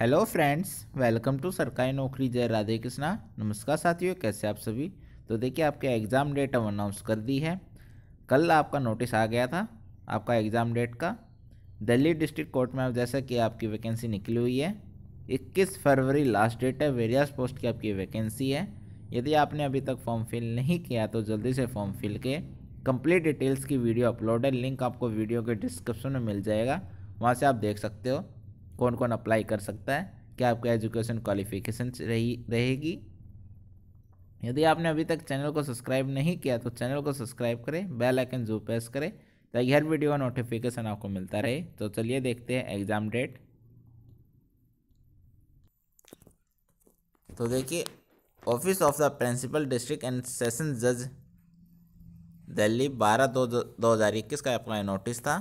hello friends welcome to सरकारी नौकरी जय राधे कृष्णा नमस्कार साथियों कैसे आप सभी तो देखिए आपके एग्ज़ाम डेट अब अनाउंस कर दी है कल आपका नोटिस आ गया था आपका एग्ज़ाम डेट का दिल्ली डिस्ट्रिक्ट कोर्ट में अब जैसा कि आपकी वैकेंसी निकली हुई है 21 फरवरी लास्ट डेट है वेरियास पोस्ट की आपकी वैकेंसी है यदि आपने अभी तक फॉर्म फिल नहीं किया तो जल्दी से फॉर्म फिल के कंप्लीट डिटेल्स की वीडियो अपलोड है लिंक आपको वीडियो के डिस्क्रिप्शन में मिल जाएगा वहाँ से आप देख सकते हो कौन कौन अप्लाई कर सकता है क्या आपका एजुकेशन क्वालिफिकेशन रही रहेगी यदि आपने अभी तक चैनल को सब्सक्राइब नहीं किया तो चैनल को सब्सक्राइब करें बेल आइकन जो प्रेस करें ताकि हर वीडियो का नोटिफिकेशन आपको मिलता रहे तो चलिए देखते हैं एग्ज़ाम डेट तो देखिए office of the principal district and session जज दिल्ली बारह दो दो हज़ार इक्कीस का आपका नोटिस था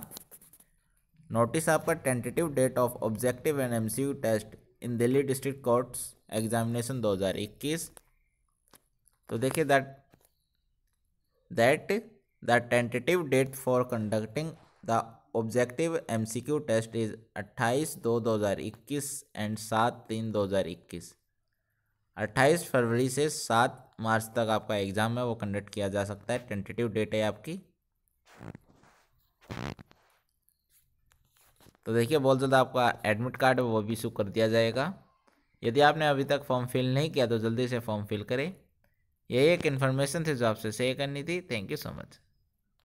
नोटिस आपका tentative date of objective and M test in Delhi district courts examination 2021 तो देखिए that that the tentative date for conducting the objective Q test is 28 दो 2021 एंड 7 तीन 2021 अट्ठाईस फरवरी से सात मार्च तक आपका एग्ज़ाम है वो कंडक्ट किया जा सकता है टेंटेटिव डेट है आपकी तो देखिए बहुत जल्द आपका एडमिट कार्ड वो भी इशू कर दिया जाएगा यदि आपने अभी तक फॉर्म फिल नहीं किया तो जल्दी से फॉर्म फिल करें यही एक इन्फॉर्मेशन थी जो आपसे शेयर करनी थी थैंक यू सो मच